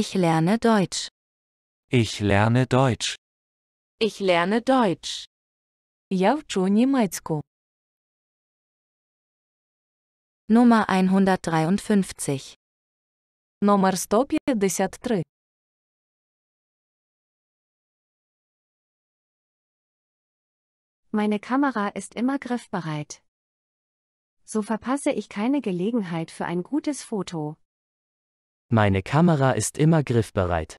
Ich lerne Deutsch. Ich lerne Deutsch. Ich lerne Deutsch. Я вчу німецьку. Nummer 153. Номер 153. Meine Kamera ist immer griffbereit. So verpasse ich keine Gelegenheit für ein gutes Foto. Meine Kamera ist immer griffbereit.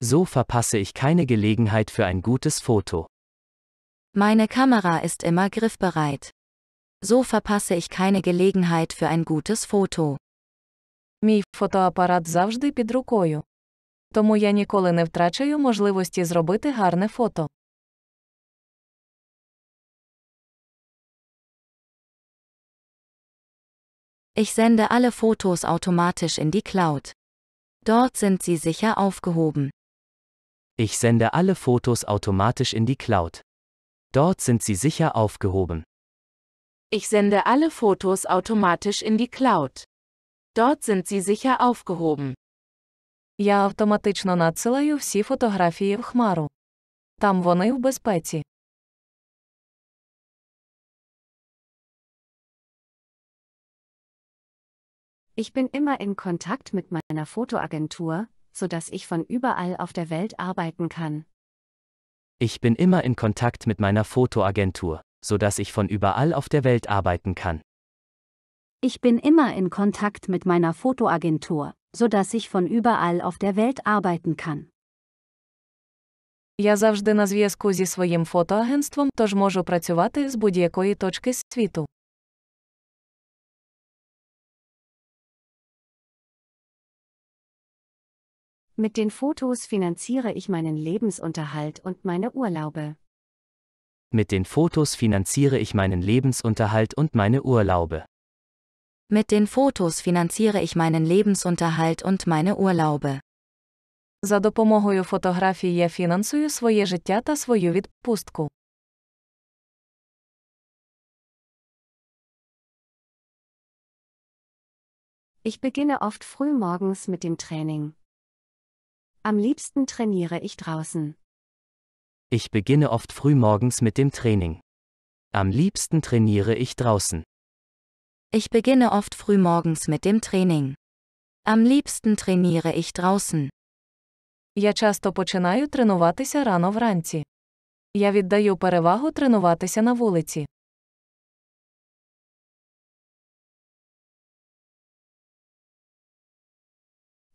So verpasse ich keine Gelegenheit für ein gutes Foto. Meine Kamera ist immer griffbereit. So verpasse ich keine Gelegenheit für ein gutes Foto. Мій фотоапарат завжди під рукою. Тому я ніколи не втрачаю можливості зробити гарне фото. Ich sende alle Fotos automatisch in die Cloud. Dort sind sie sicher aufgehoben. Ich sende alle Fotos automatisch in die Cloud. Dort sind sie sicher aufgehoben. Ich sende alle Fotos automatisch in die Cloud. Dort sind sie sicher aufgehoben. Я автоматично надсилаю всі фотографії в хмару. Там вони в безпеці. Ich bin immer in Kontakt mit meiner Fotoagentur, sodass ich von überall auf der Welt arbeiten kann. Ich bin immer in Kontakt mit meiner Fotoagentur, sodass ich von überall auf der Welt arbeiten kann. Ich bin immer in Kontakt mit meiner Fotoagentur, sodass ich von überall auf der Welt arbeiten kann. Я завжди на зв'язку зі своїм фотоагентством, тож можу працювати з будь-якої точки світу. Mit den Fotos finanziere ich meinen Lebensunterhalt und meine Urlaube. Mit den Fotos finanziere ich meinen Lebensunterhalt und meine Urlaube. Mit den Fotos finanziere ich meinen Lebensunterhalt und meine Urlaube. За допомогою фотографій я фінансую своє життя та свою відпустку. Ich beginne oft früh morgens mit dem Training. Am liebsten trainiere ich draußen. Ich beginne oft frühmorgens mit dem Training. Am liebsten trainiere ich draußen. Ich beginne oft frühmorgens mit dem Training. Am liebsten trainiere ich draußen. Я часто починаю тренуватися рано вранці. Я віддаю перевагу тренуватися на вулиці.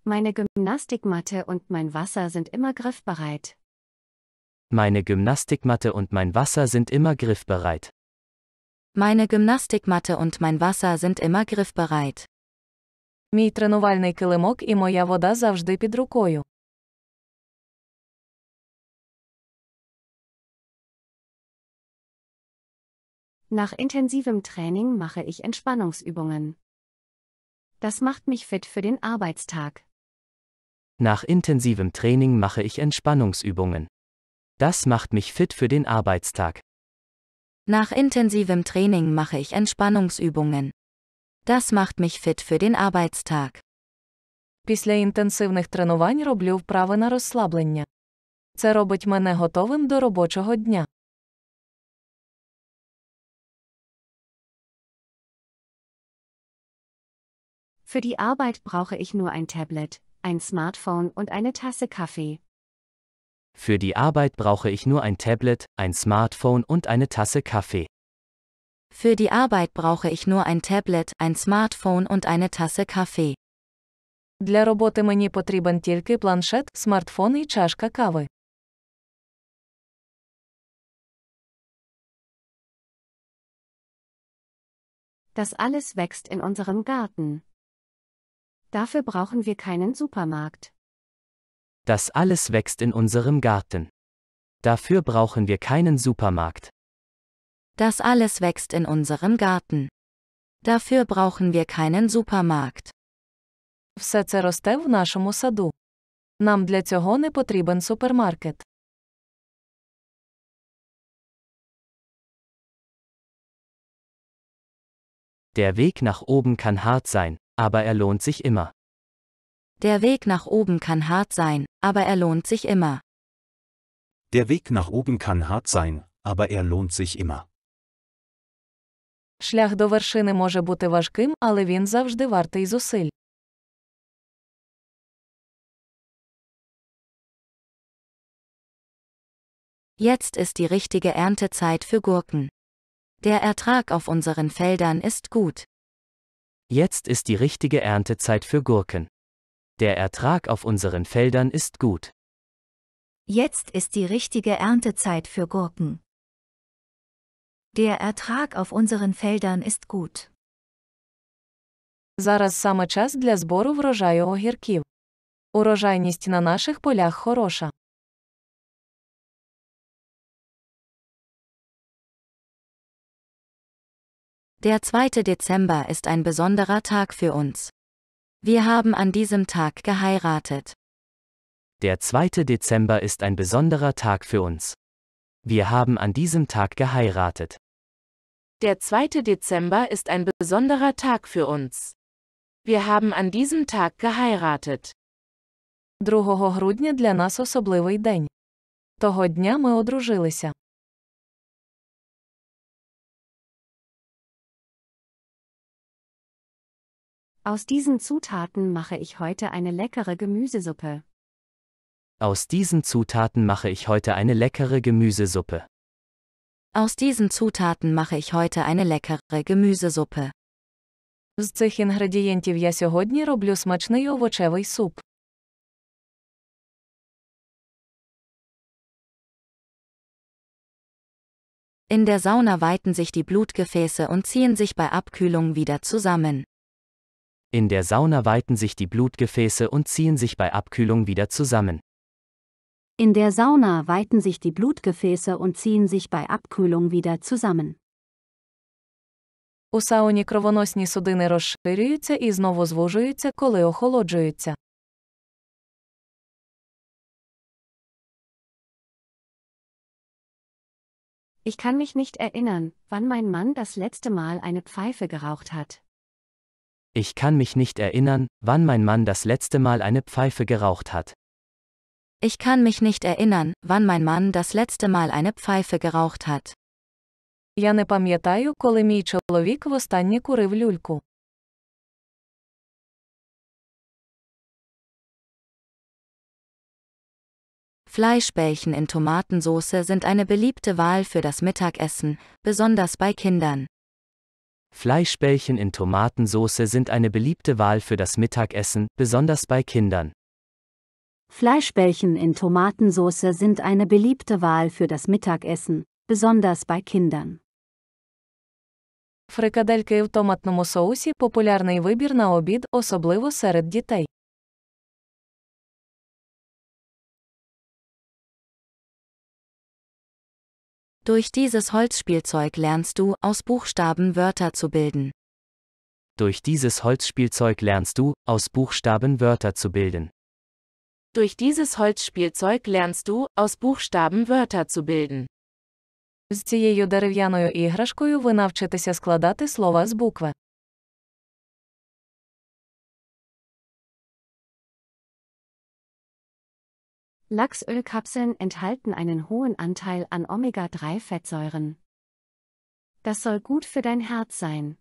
Meine Gymnastikmatte und mein Wasser sind immer griffbereit. Meine Gymnastikmatte und mein Wasser sind immer griffbereit. Meine Gymnastikmatte und mein Wasser sind immer griffbereit. Мій тренувальний килимок і моя вода завжди під рукою. Nach intensivem Training mache ich Entspannungsübungen. Das macht mich fit für den Arbeitstag. Nach intensivem Training mache ich Entspannungsübungen. Das macht mich fit für den Arbeitstag. Nach intensivem Training mache ich Entspannungsübungen. Das macht mich fit für den Arbeitstag. Після інтенсивних тренувань роблю вправи на розслаблення. Це робить мене готовим до робочого дня. Für die Arbeit brauche ich nur ein Tablet, ein Smartphone und eine Tasse Kaffee. Für die Arbeit brauche ich nur ein Tablet, ein Smartphone und eine Tasse Kaffee. Für die Arbeit brauche ich nur ein Tablet, ein Smartphone und eine Tasse Kaffee. Для роботи мені потрібен тільки планшет, смартфон і чашка кави. Das alles wächst in unserem Garten. Dafür brauchen wir keinen Supermarkt. Das alles wächst in unserem Garten. Dafür brauchen wir keinen Supermarkt. Das alles wächst in unserem Garten. Dafür brauchen wir keinen Supermarkt. Все це росте в нашому саду. Нам для цього не потрібен супермаркет. Der Weg nach oben kann hart sein, aber er lohnt sich immer. Der Weg nach oben kann hart sein, aber er lohnt sich immer. Der Weg nach oben kann hart sein, aber er lohnt sich immer. Шлях до вершини може бути важким, але він завжди вартий зусиль. Jetzt ist die richtige Erntezeit für Gurken. Der Ertrag auf unseren Feldern ist gut. Jetzt ist die richtige Erntezeit für Gurken. Der Ertrag auf unseren Feldern ist gut. Jetzt ist die richtige Erntezeit für Gurken. Der Ertrag auf unseren Feldern ist gut. Зараз саме час для збору врожаю огірків. Урожайність на наших полях хороша. Der 2. Dezember ist ein besonderer Tag für uns. Wir haben an diesem Tag geheiratet. Der 2. Dezember ist ein besonderer Tag für uns. Wir haben an diesem Tag geheiratet. Der 2. Dezember ist ein besonderer Tag für uns. Wir haben an diesem Tag geheiratet. 2 грудня для нас особливий день. Того дня ми одружилися. Aus diesen Zutaten mache ich heute eine leckere Gemüsesuppe. Aus diesen Zutaten mache ich heute eine leckere Gemüsesuppe. Aus diesen Zutaten mache ich heute eine leckere Gemüsesuppe. З цих інгредієнтів я сьогодні роблю смачний овочевий суп. In der Sauna weiten sich die Blutgefäße und ziehen sich bei Abkühlung wieder zusammen. In der Sauna weiten sich die Blutgefäße und ziehen sich bei Abkühlung wieder zusammen. In der Sauna weiten sich die Blutgefäße und ziehen sich bei Abkühlung wieder zusammen. У сауні кровоносні судини розширюються і знову звужуються, коли охолоджуються. Ich kann mich nicht erinnern, wann mein Mann das letzte Mal eine Pfeife geraucht hat. Ich kann mich nicht erinnern, wann mein Mann das letzte Mal eine Pfeife geraucht hat. Ich kann mich nicht erinnern, wann mein Mann das letzte Mal eine Pfeife geraucht hat. Я не пам'ятаю, коли мій чоловік востаннє курив люльку. Fleischbällchen in Tomatensoße sind eine beliebte Wahl für das Mittagessen, besonders bei Kindern. Fleischbällchen in Tomatensoße sind eine beliebte Wahl für das Mittagessen, besonders bei Kindern. Fleischbällchen in Tomatensoße sind eine beliebte Wahl für das Mittagessen, besonders bei Kindern. Фрикадельки в томатному соусі популярний вибір на обід, особливо серед дітей. Durch dieses Holzspielzeug lernst du, aus Buchstaben Wörter zu bilden. Durch dieses Holzspielzeug lernst du, aus Buchstaben Wörter zu bilden. Durch dieses Holzspielzeug lernst du, aus Buchstaben Wörter zu bilden. З цією дерев'яною іграшкою ви навчитеся складати слова з букви. Lachsölkapseln enthalten einen hohen Anteil an Omega-3-Fettsäuren. Das soll gut für dein Herz sein.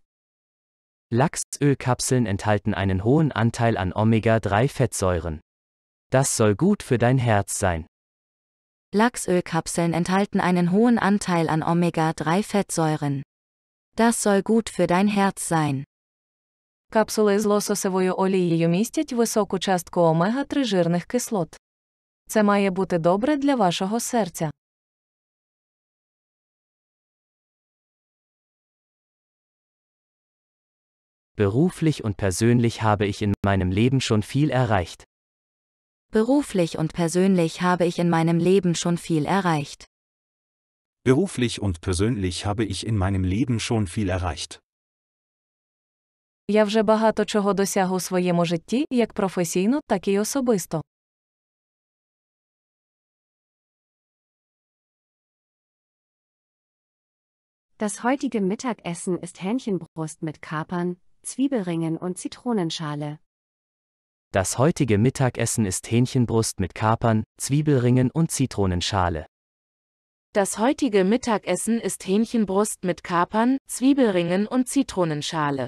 Lachsölkapseln enthalten einen hohen Anteil an Omega-3-Fettsäuren. Das soll gut für dein Herz sein. Lachsölkapseln enthalten einen hohen Anteil an Omega-3-Fettsäuren. Das soll gut für dein Herz sein. Капсули з лососевою олією містять високу частку омега 3 жирних кислот. Це має бути добре для вашого серця. Beruflich und persönlich habe ich in meinem Leben schon viel erreicht. Beruflich und persönlich habe ich in meinem Leben schon viel erreicht. Beruflich und persönlich habe ich in meinem Leben schon viel erreicht. Я вже багато чого досяг у своєму житті, як професійно, так і особисто. Das heutige Mittagessen ist Hähnchenbrust mit Kapern, Zwiebelringen und Zitronenschale. Das heutige Mittagessen ist Hähnchenbrust mit Kapern, Zwiebelringen und Zitronenschale. Das heutige Mittagessen ist Hähnchenbrust mit Kapern, Zwiebelringen und Zitronenschale.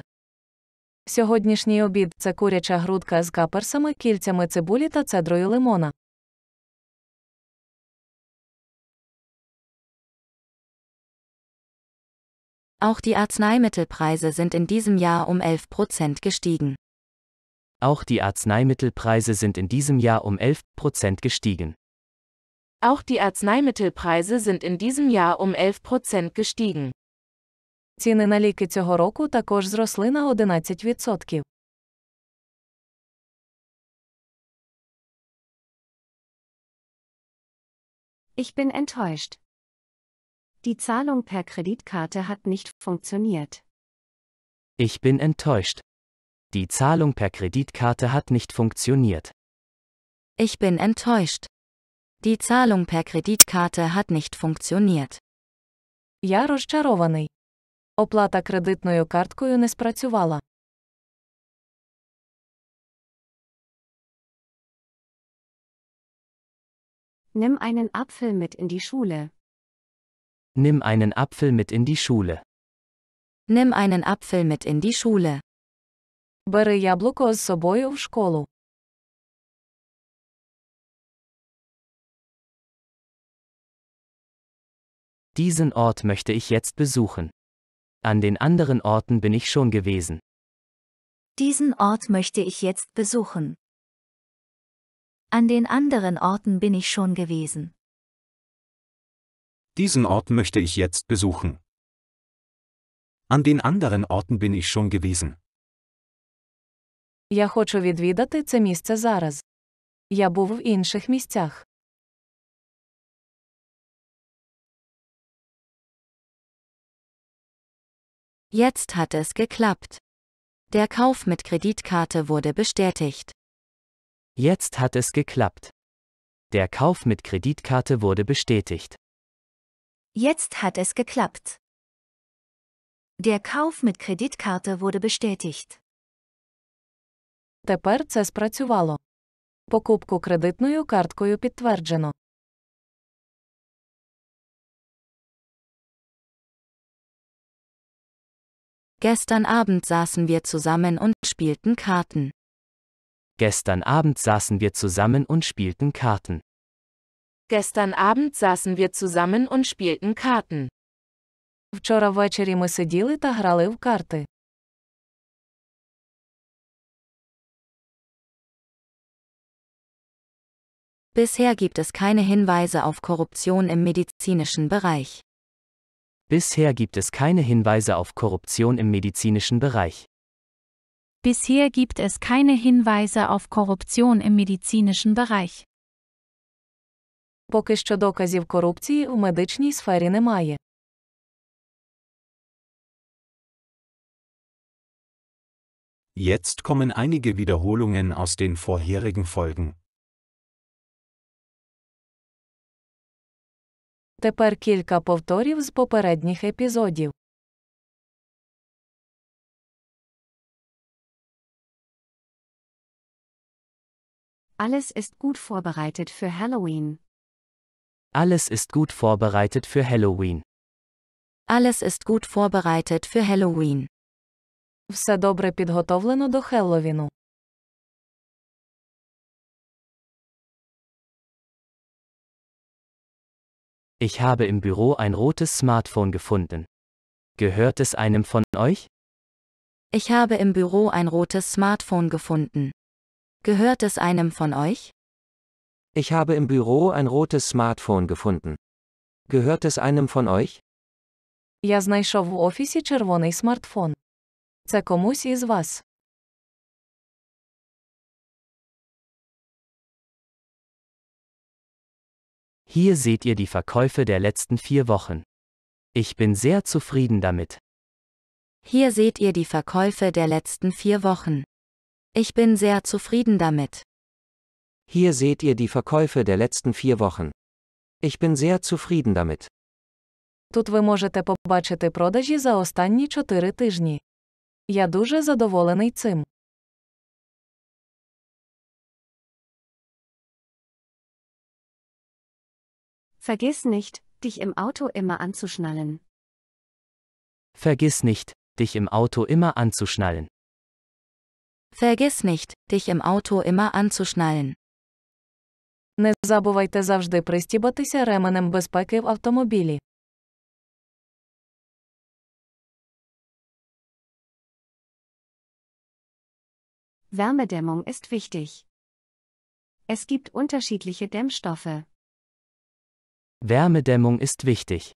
Сьогоднішній обід це куряча грудка з каперсами, кільцями цибулі та цедрою лимона. Auch die Arzneimittelpreise sind in diesem Jahr um 11 Prozent gestiegen. Auch die Arzneimittelpreise sind in diesem Jahr um 11 Prozent gestiegen. Auch die Arzneimittelpreise sind in diesem Jahr um 11 Prozent gestiegen. Ціни на ліки цього року також зросли на 11%. Ich bin enttäuscht. Die Zahlung per Kreditkarte hat nicht funktioniert. Ich bin enttäuscht. Die Zahlung per Kreditkarte hat nicht funktioniert. Ich bin enttäuscht. Die Zahlung per Kreditkarte hat nicht funktioniert. Я розчарований. Оплата кредитною карткою не спрацювала. Nimm einen Apfel mit in die Schule. Nimm einen Apfel mit in die Schule. Nimm einen Apfel mit in die Schule. Бери яблуко з собою в школу. Diesen Ort möchte ich jetzt besuchen. An den anderen Orten bin ich schon gewesen. Diesen Ort möchte ich jetzt besuchen. An den anderen Orten bin ich schon gewesen. Diesen Ort möchte ich jetzt besuchen. An den anderen Orten bin ich schon gewesen. Я хочу відвідати це місце зараз. Я був в інших місцях. Jetzt hat es geklappt. Der Kauf mit Kreditkarte wurde bestätigt. Jetzt hat es geklappt. Der Kauf mit Kreditkarte wurde bestätigt. Jetzt hat es geklappt. Der Kauf mit Kreditkarte wurde bestätigt. Тепер це спрацювало. Покупку кредитною карткою підтверджено. Gestern Abend saßen wir zusammen und spielten Karten. Gestern Abend saßen wir zusammen und spielten Karten. Gestern Abend saßen wir zusammen und spielten Karten. Вчора ввечері ми сиділи та грали в карти. Bisher gibt es keine Hinweise auf Korruption im medizinischen Bereich. Bisher gibt es keine Hinweise auf Korruption im medizinischen Bereich. Bisher gibt es keine Hinweise auf Korruption im medizinischen Bereich поки що доказів корупції в медичній сфері немає. Jetzt kommen einige Wiederholungen aus den vorherigen Folgen. Тепер кілька повторів з попередніх епізодів. Alles ist gut vorbereitet für Halloween. Alles ist gut vorbereitet für Halloween. Alles ist gut vorbereitet für Halloween. Все добре підготовлено до Хелловіну. Ich habe im Büro ein rotes Smartphone gefunden. Gehört es einem von euch? Ich habe im Büro ein rotes Smartphone gefunden. Gehört es einem von euch? Ich habe im Büro ein rotes Smartphone gefunden. Gehört es einem von euch? Я знайшов в офісі червоний смартфон. Це комусь із вас. Hier seht ihr die Verkäufe der letzten vier Wochen. Ich bin sehr zufrieden damit. Hier seht ihr die Verkäufe der letzten vier Wochen. Ich bin sehr zufrieden damit. Hier seht ihr die Verkäufe der letzten vier Wochen. Ich bin sehr zufrieden damit. Тут ви можете побачити продажі за останні 4 тижні. Я дуже задоволений цим. Vergiss nicht, dich im Auto immer anzuschnallen. Vergiss nicht, dich im Auto immer anzuschnallen. Vergiss nicht, dich im Auto immer anzuschnallen. Не забувайте завжди пристібатися ременем безпеки в автомобілі. Wärmedämmung ist wichtig. Es gibt unterschiedliche Dämmstoffe. Wärmedämmung ist wichtig.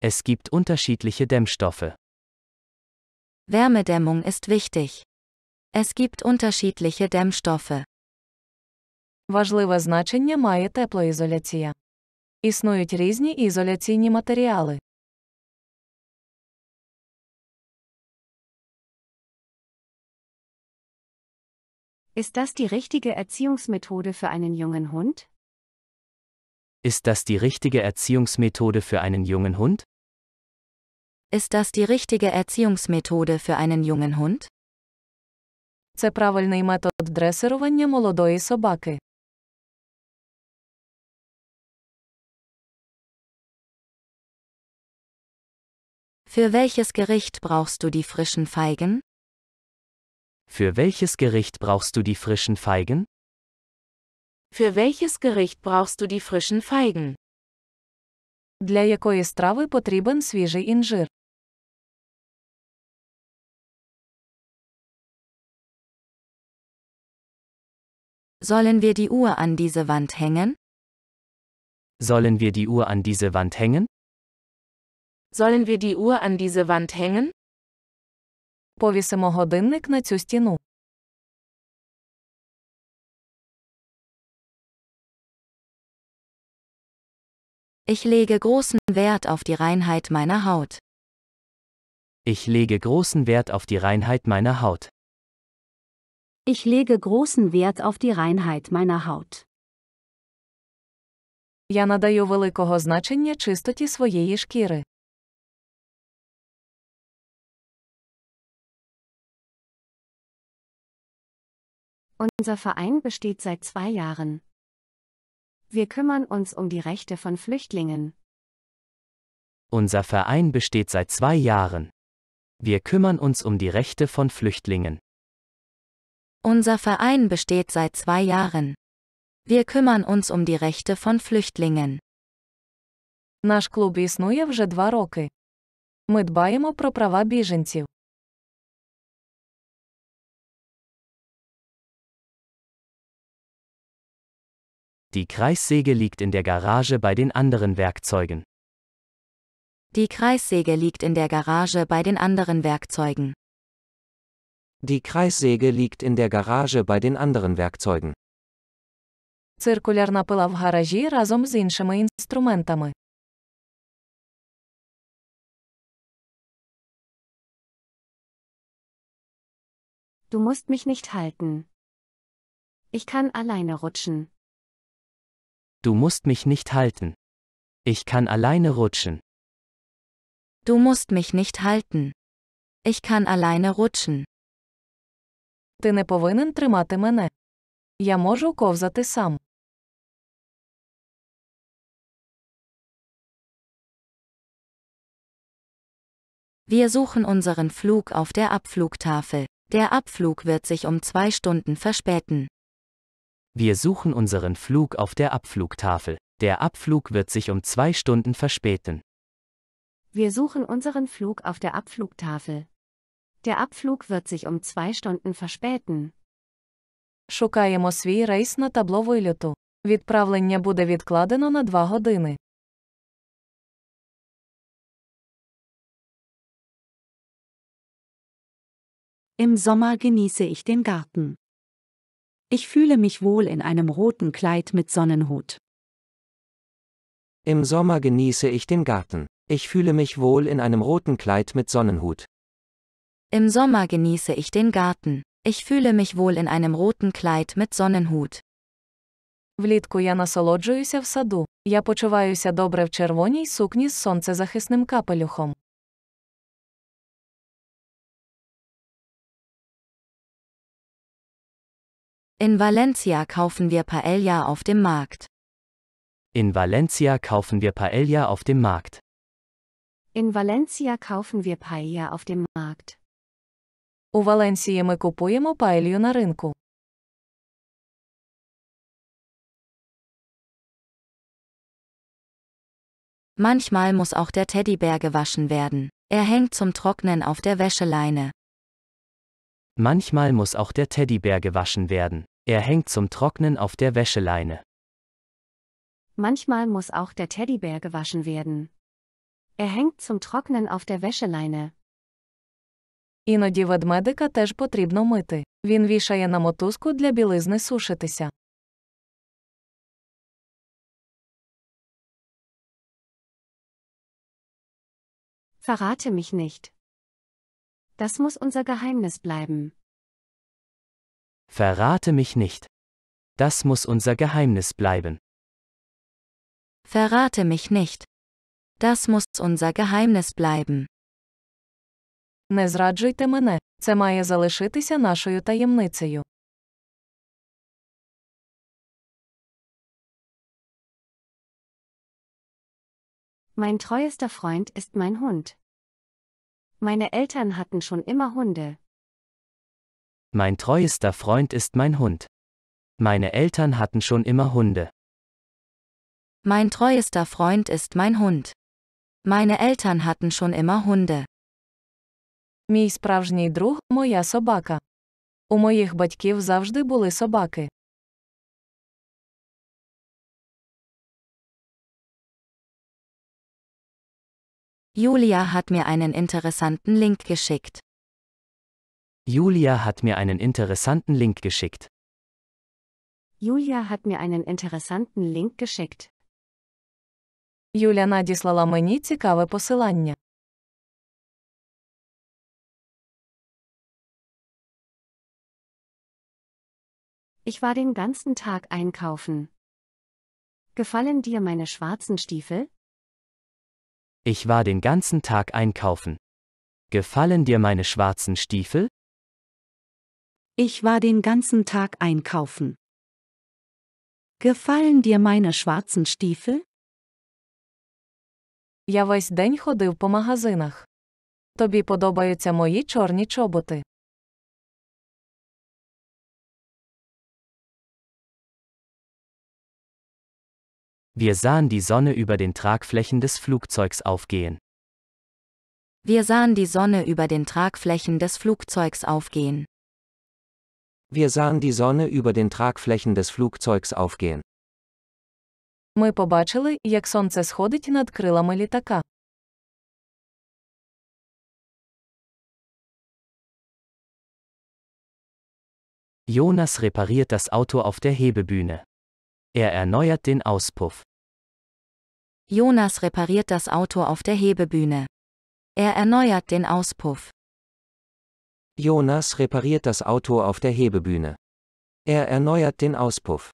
Es gibt unterschiedliche Dämmstoffe. Wärmedämmung ist wichtig. Es gibt unterschiedliche Dämmstoffe. Важливе значення має теплоізоляція. Існують різні ізоляційні матеріали. Ist das die richtige Erziehungsmethode für einen jungen Hund? Ist das die richtige Erziehungsmethode für einen jungen Hund? Ist das die richtige Erziehungsmethode für einen jungen Hund? Це правильний метод дресирування молодої собаки. Für welches Gericht brauchst du die frischen Feigen? Für welches Gericht brauchst du die frischen Feigen? Für welches Gericht brauchst du die frischen Feigen? Для якої страви потрібен свіжий інжир? Sollen wir die Uhr an diese Wand hängen? Sollen wir die Uhr an diese Wand hängen? Sollen wir die Uhr an diese Wand hängen? Повісимо годинник на цю стіну. Ich lege großen Wert auf die Reinheit meiner Haut. Ich lege großen Wert auf die Reinheit meiner Haut. Ich lege großen Wert auf die Reinheit meiner Haut. Я надаю великого значення чистоті своєї шкіри. Unser Verein besteht seit zwei Jahren. Wir kümmern uns um die Rechte von Flüchtlingen. Unser Verein besteht seit zwei Jahren. Wir kümmern uns um die Rechte von Flüchtlingen. Unser Verein besteht seit zwei Jahren. Wir kümmern uns um die Rechte von Flüchtlingen. Наш клуб існує вже два роки. Ми дбаємо про права біженців. Die Kreissäge liegt in der Garage bei den anderen Werkzeugen. Die Kreissäge liegt in der Garage bei den anderen Werkzeugen. Die Kreissäge liegt in der Garage bei den anderen Werkzeugen. Циркулярна пила в гаражі разом з іншими інструментами. Du musst mich nicht halten. Ich kann alleine rutschen. Du musst mich nicht halten. Ich kann alleine rutschen. Du musst mich nicht halten. Ich kann alleine rutschen. Ти не повинен тримати мене. Я можу ковзати сам. Wir suchen unseren Flug auf der Abflugtafel. Der Abflug wird sich um zwei Stunden verspäten. Wir suchen unseren Flug auf der Abflugtafel. Der Abflug wird sich um zwei Stunden verspäten. Wir suchen unseren Flug auf der Abflugtafel. Der Abflug wird sich um zwei Stunden verspäten. Шукаємо свій рейс на табло вильоту. Відправлення буде відкладено на два години. Im Sommer genieße ich den Garten. Ich fühle mich wohl in einem roten Kleid mit Sonnenhut. Im Sommer genieße ich den Garten. Ich fühle mich wohl in einem roten Kleid mit Sonnenhut. Im Sommer genieße ich den Garten. Ich fühle mich wohl in einem roten Kleid mit Sonnenhut. Влітку я насолоджуюся в саду. Я почуваюся добре в червоній сукні з сонцезахисним капелюхом. In Valencia kaufen wir Paella auf dem Markt. In Valencia kaufen wir Paella auf dem Markt. In Valencia kaufen wir Paella auf dem Markt. У Валенсії ми купуємо паелью на ринку. Manchmal muss auch der Teddybär gewaschen werden. Er hängt zum Trocknen auf der Wäscheleine. Manchmal muss auch der Teddybär gewaschen werden. Er hängt zum Trocknen auf der Wäscheleine. Manchmal muss auch der Teddybär gewaschen werden. Er hängt zum Trocknen auf der Wäscheleine. Іноді ведмедика теж потрібно мити. Він вішає на мотузку для білизни сушитися. Verrate mich nicht. Das muss unser Geheimnis bleiben. Verrate mich nicht. Das muss unser Geheimnis bleiben. Verrate mich nicht. Das muss unser Geheimnis bleiben. Не зраджуйте мене. Це має залишитися нашою таємницею. Mein treuester Freund ist mein Hund. Meine Eltern hatten schon immer Hunde. Mein treuester Freund ist mein Hund. Meine Eltern hatten schon immer Hunde. Mein treuester Freund ist mein Hund. Meine Eltern hatten schon immer Hunde. Мій справжній друг моя собака. У моїх батьків завжди були собаки. Julia hat mir einen interessanten Link geschickt. Julia hat mir einen interessanten Link geschickt. Julia hat mir einen interessanten Link geschickt. Julia надіслала мені цікаве посилання. Ich war den ganzen Tag einkaufen. Gefallen dir meine schwarzen Stiefel? Ich war den ganzen Tag einkaufen. Gefallen dir meine schwarzen Stiefel? Ich war den ganzen Tag einkaufen. Gefallen dir meine schwarzen Stiefel? Я весь день ходив по магазинах. Тобі подобаються мої чорні чоботи. Wir sahen die Sonne über den Tragflächen des Flugzeugs aufgehen. Wir sahen die Sonne über den Tragflächen des Flugzeugs aufgehen. Wir sahen die Sonne über den Tragflächen des Flugzeugs aufgehen. Ми побачили, як сонце сходить над крилами літака. Jonas repariert das Auto auf der Hebebühne. Er erneuert den Auspuff. Jonas repariert das Auto auf der Hebebühne. Er erneuert den Auspuff. Jonas repariert das Auto auf der Hebebühne. Er erneuert den Auspuff.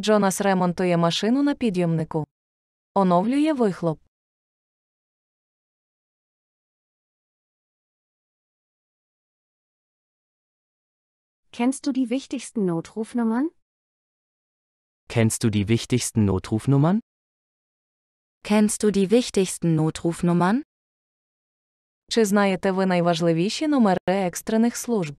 Джонас ремонтує машину на підйомнику. Оновлює вихлоп. Kennst du die wichtigsten Notrufnummern? Kennst du die wichtigsten Notrufnummern? Kennst du die wichtigsten Notrufnummern? Чи знаєте ви найважливіші номери екстрених служб?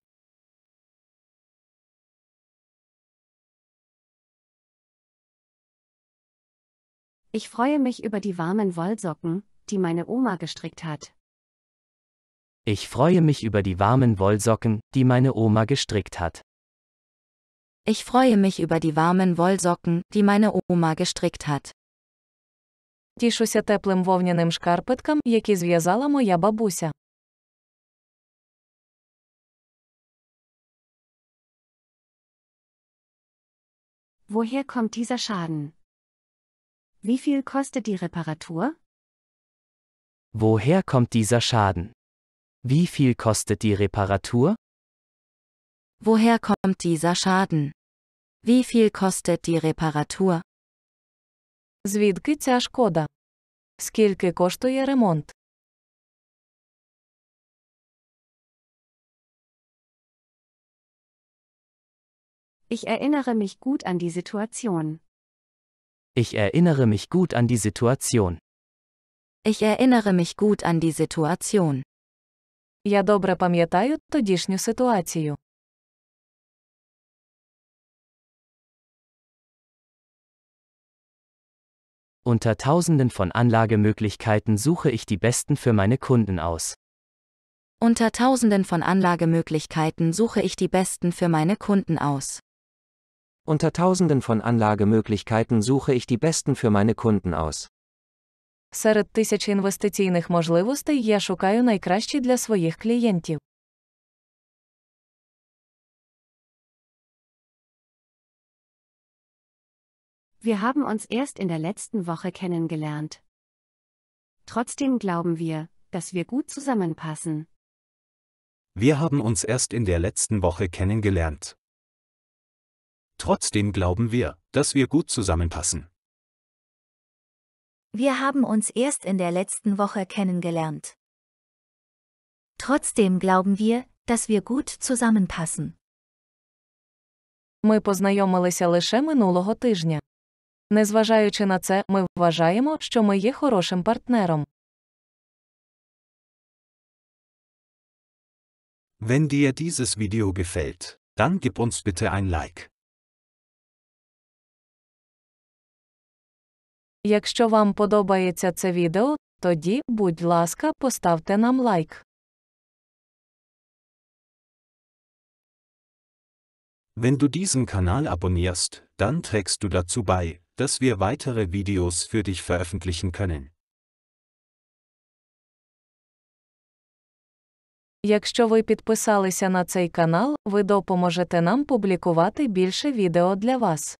Ich freue mich über die warmen Wollsocken, die meine Oma gestrickt hat. Ich freue mich über die warmen Wollsocken, die meine Oma gestrickt hat. Ich freue mich über die warmen Wollsocken, die meine Oma gestrickt hat. Тішуся теплим вовняним шкарпеткам, які зв'язала моя бабуся. Woher kommt dieser Schaden? Wie viel kostet die Reparatur? Woher kommt dieser Schaden? Wie viel kostet die Reparatur? Woher kommt dieser Schaden? Wie viel kostet die Reparatur? Звідки ця шкода? Скільки коштує ремонт? Ich erinnere mich gut an die Situation. Ich erinnere mich gut an die Situation. Ich erinnere mich gut an die Situation. Я добре пам'ятаю тодішню ситуацію. Unter tausenden von Anlagemöglichkeiten suche ich die besten für meine Kunden aus. Unter tausenden von Anlagemöglichkeiten suche ich die besten für meine Kunden aus. Unter tausenden von Anlagemöglichkeiten suche ich die besten für meine Kunden aus. Серед тисячі інвестиційних можливостей я шукаю найкращі для своїх клієнтів. Wir haben uns erst in der letzten Woche kennengelernt. Trotzdem glauben wir, dass wir gut zusammenpassen. Wir haben uns erst in der letzten Woche kennengelernt. Trotzdem glauben wir, dass wir gut zusammenpassen. Wir haben uns erst in der letzten Woche kennengelernt. Trotzdem glauben wir, dass wir gut zusammenpassen. Ми познайомилися лише минулого тижня. Незважаючи на це, ми вважаємо, що ми є хорошим партнером. Wenn dir dieses Video gefällt, dann gib uns bitte ein Like. Якщо вам подобається це відео, тоді, будь ласка, поставте нам лайк. Wenn du diesen Kanal abonnierst, dann trägst du dazu bei, dass wir weitere Videos für dich veröffentlichen können. Якщо ви підписалися на цей канал, ви допоможете нам публікувати більше відео для вас.